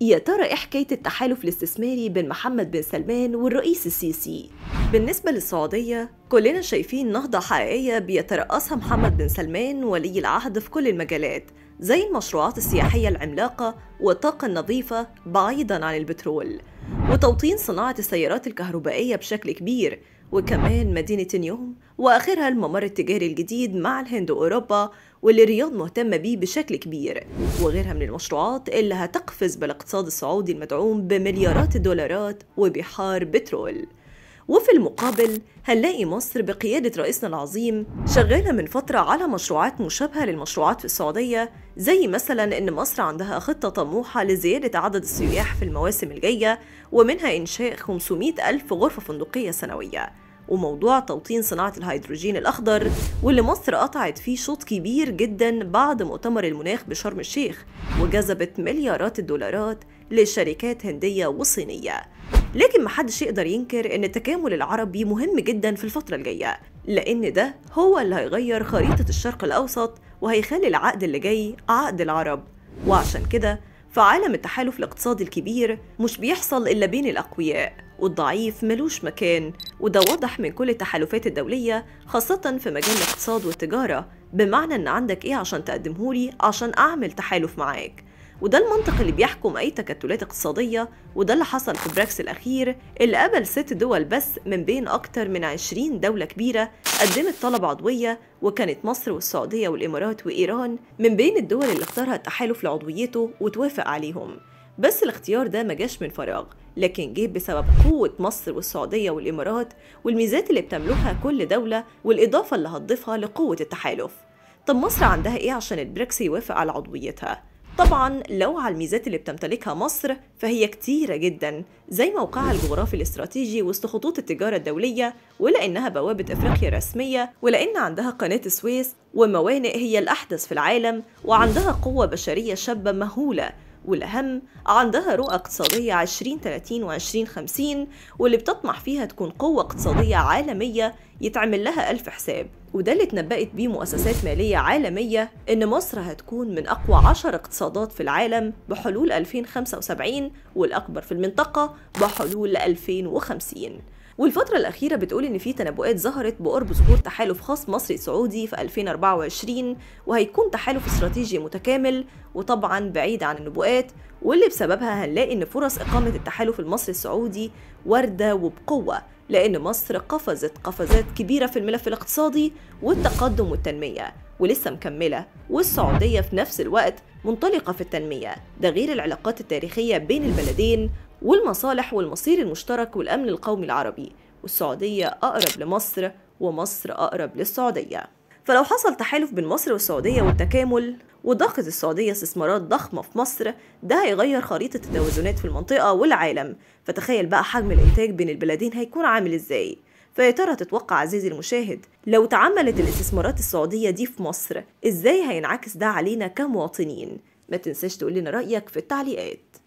يا ترى ايه حكايه التحالف الاستثماري بين محمد بن سلمان والرئيس السيسي بالنسبه للسعوديه كلنا شايفين نهضه حقيقيه بيترأسها محمد بن سلمان ولي العهد في كل المجالات زي المشروعات السياحيه العملاقه والطاقه النظيفه بعيدا عن البترول وتوطين صناعه السيارات الكهربائيه بشكل كبير وكمان مدينه نيوم وآخرها الممر التجاري الجديد مع الهند وأوروبا واللي الرياض مهتمة بيه بشكل كبير وغيرها من المشروعات اللي هتقفز بالاقتصاد السعودي المدعوم بمليارات الدولارات وبحار بترول وفي المقابل هنلاقي مصر بقيادة رئيسنا العظيم شغالة من فترة على مشروعات مشابهة للمشروعات في السعودية زي مثلا إن مصر عندها خطة طموحة لزيادة عدد السياح في المواسم الجاية ومنها إنشاء 500 ألف غرفة فندقية سنوية وموضوع توطين صناعة الهيدروجين الأخضر واللي مصر قطعت فيه شوط كبير جدا بعد مؤتمر المناخ بشرم الشيخ وجذبت مليارات الدولارات لشركات هندية وصينية لكن محدش يقدر ينكر ان التكامل العربي مهم جدا في الفترة الجاية لان ده هو اللي هيغير خريطة الشرق الاوسط وهيخلي العقد اللي جاي عقد العرب وعشان كده فعالم التحالف الاقتصادي الكبير مش بيحصل الا بين الاقوياء والضعيف ملوش مكان وده واضح من كل التحالفات الدولية خاصة في مجال الاقتصاد والتجارة بمعنى ان عندك ايه عشان تقدمهولي عشان اعمل تحالف معاك وده المنطق اللي بيحكم أي تكتلات اقتصادية وده اللي حصل في براكس الأخير اللي قبل ست دول بس من بين أكتر من عشرين دولة كبيرة قدمت طلب عضوية وكانت مصر والسعودية والإمارات وإيران من بين الدول اللي اختارها التحالف لعضويته وتوافق عليهم بس الاختيار ده ما جاش من فراغ لكن جه بسبب قوة مصر والسعودية والإمارات والميزات اللي بتملكها كل دولة والإضافة اللي هتضيفها لقوة التحالف طب مصر عندها إيه عشان البريكس يوافق على عضويتها؟ طبعا لو على الميزات اللي بتمتلكها مصر فهي كتيرة جدا زي موقعها الجغرافي الاستراتيجي وسط خطوط التجارة الدولية ولأنها بوابة أفريقيا رسمية ولأن عندها قناة السويس وموانئ هي الأحدث في العالم وعندها قوة بشرية شابة مهولة والأهم عندها رؤى اقتصادية 2030 و 2050 واللي بتطمح فيها تكون قوة اقتصادية عالمية يتعمل لها ألف حساب وده اللي اتنبأت بيه مؤسسات مالية عالمية إن مصر هتكون من أقوى عشر اقتصادات في العالم بحلول 2075 والأكبر في المنطقة بحلول 2050 والفترة الأخيرة بتقول إن في تنبؤات ظهرت بقرب ظهور تحالف خاص مصري سعودي في 2024 وهيكون تحالف استراتيجي متكامل وطبعا بعيد عن النبوءات واللي بسببها هنلاقي إن فرص إقامة التحالف المصري السعودي واردة وبقوة لأن مصر قفزت قفزات كبيرة في الملف الاقتصادي والتقدم والتنمية ولسه مكملة والسعودية في نفس الوقت منطلقة في التنمية ده غير العلاقات التاريخية بين البلدين والمصالح والمصير المشترك والأمن القومي العربي والسعودية أقرب لمصر ومصر أقرب للسعودية فلو حصل تحالف بين مصر والسعودية والتكامل وضخت السعودية استثمارات ضخمة في مصر ده هيغير خريطة التوازنات في المنطقة والعالم فتخيل بقى حجم الإنتاج بين البلدين هيكون عامل إزاي فيا ترى تتوقع عزيزي المشاهد لو تعملت الاستثمارات السعودية دي في مصر إزاي هينعكس ده علينا كمواطنين ما تنساش تقول لنا رأيك في التعليقات